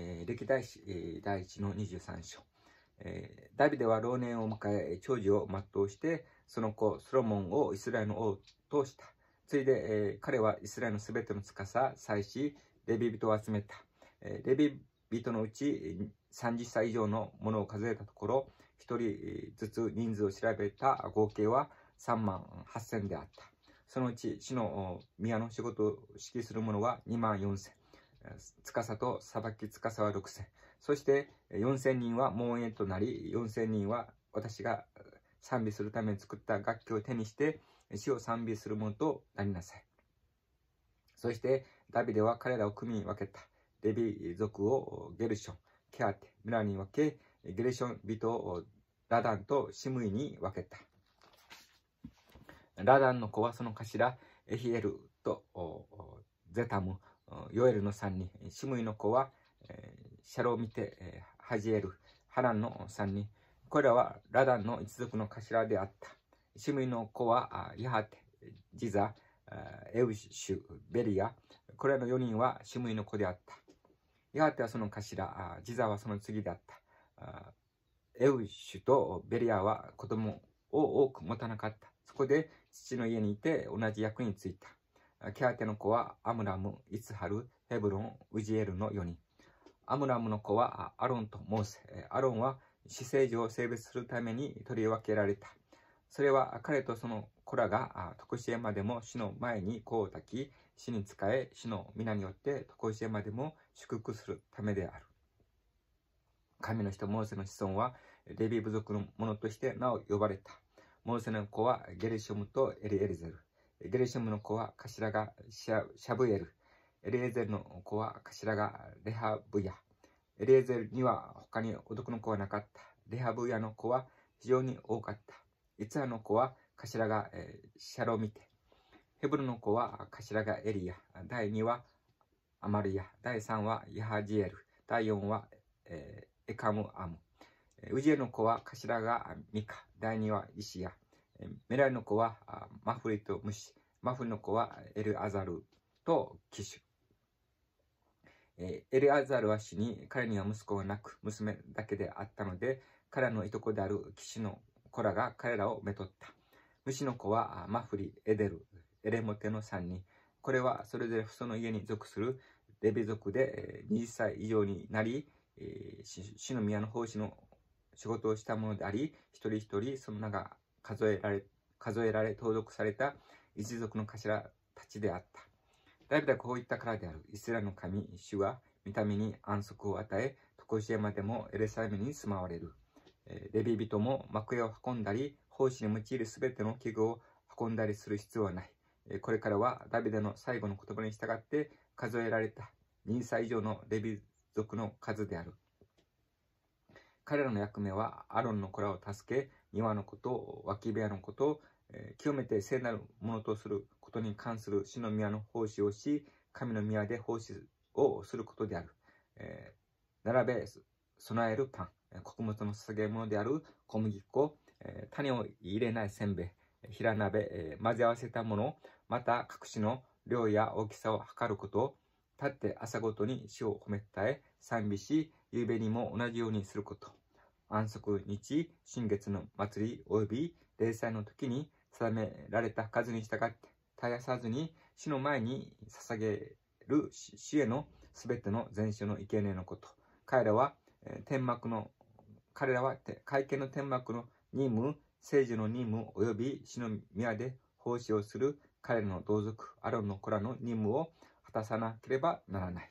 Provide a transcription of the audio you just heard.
えー、歴代史、えー、第1の23章、えー、ダビデは老年を迎え長寿を全うしてその子ソロモンをイスラエルの王としたついで、えー、彼はイスラエルのすべての司祭司レビ人を集めた、えー、レビ人のうち30歳以上のものを数えたところ1人ずつ人数を調べた合計は3万8000であったそのうち市の宮の仕事を指揮する者は2万4000司と裁き司は6000。そして4000人は門営となり、4000人は私が賛美するために作った楽器を手にして、死を賛美するものとなりなさい。そしてダビデは彼らを組み分けた。レビ族をゲルション、ケアテ、ミラに分け、ゲルション人をラダンとシムイに分けた。ラダンの子はその頭、エヒエルとゼタム、ヨエルの3人、シムイの子は、えシャロを見て、えハジエル、ハランの3人、これらはラダンの一族の頭であった。シムイの子は、ヤハテ、ジザ、エウシュ、ベリア、これらの4人はシムイの子であった。ヤハテはその頭、ジザはその次であった。エウシュとベリアは子供を多く持たなかった。そこで父の家にいて同じ役に就いた。ケアテの子はアムラム、イツハル、ヘブロン、ウジエルの4人。アムラムの子はアロンとモーセ。アロンは死生児を性別するために取り分けられた。それは彼とその子らが徳殊へまでも死の前に子を抱き、死に仕え、死の皆によって徳殊へまでも祝福するためである。神の人モーセの子孫はレビ部族の者としてなお呼ばれた。モーセの子はゲリショムとエリエリゼル。ゲーシムの子は頭がシャブエル。エレーゼルの子は頭がレハブヤ。エレーゼルには他に男の子はなかった。レハブヤの子は非常に多かった。イツアの子は頭がシャロミテ。ヘブルの子は頭がエリア。第2はアマルヤ。第3はヤハジエル。第4は、エカムアム。ウジエの子は頭がミカ。第2はイシヤ。メラの子はマフリとムシ、マフリの子はエルアザルとキシュ。えエルアザルは死に、彼には息子はなく、娘だけであったので、彼のいとこである騎士の子らが彼らをめとった。虫の子はマフリ、エデル、エレモテの3人。これはそれぞれその家に属するレビ族で20歳以上になり、死の宮の奉仕の仕事をしたものであり、一人一人その名が数えられ、数えられ、登録された一族の頭たちであった。ダビデはこう言ったからである。イスラの神、主は、見た目に安息を与え、コシエまでもエレサレムに住まわれる。レビ人も幕屋を運んだり、奉仕に用いるすべての器具を運んだりする必要はない。これからはダビデの最後の言葉に従って数えられた人歳以上のレビ族の数である。彼らの役目はアロンの子らを助け、庭のこと、脇部屋のこと、えー、清めて聖なるものとすることに関する死の宮の奉仕をし、神の宮で奉仕をすることである。えー、並べ、備えるパン、穀物の捧げ物である小麦粉、えー、種を入れないせんべい、平鍋、えー、混ぜ合わせたもの、また各種の量や大きさを測ること、立って朝ごとに死を褒めたえ、賛美し、夕べにも同じようにすること。安息日、新月の祭り及び霊祭の時に定められた数に従って絶やさずに死の前に捧げる死へのすべての全種の生贄のこと。彼らは、えー、天幕の、彼らは会見の天幕の任務、政治の任務及び死の宮で奉仕をする彼らの同族、アロンの子らの任務を果たさなければならない。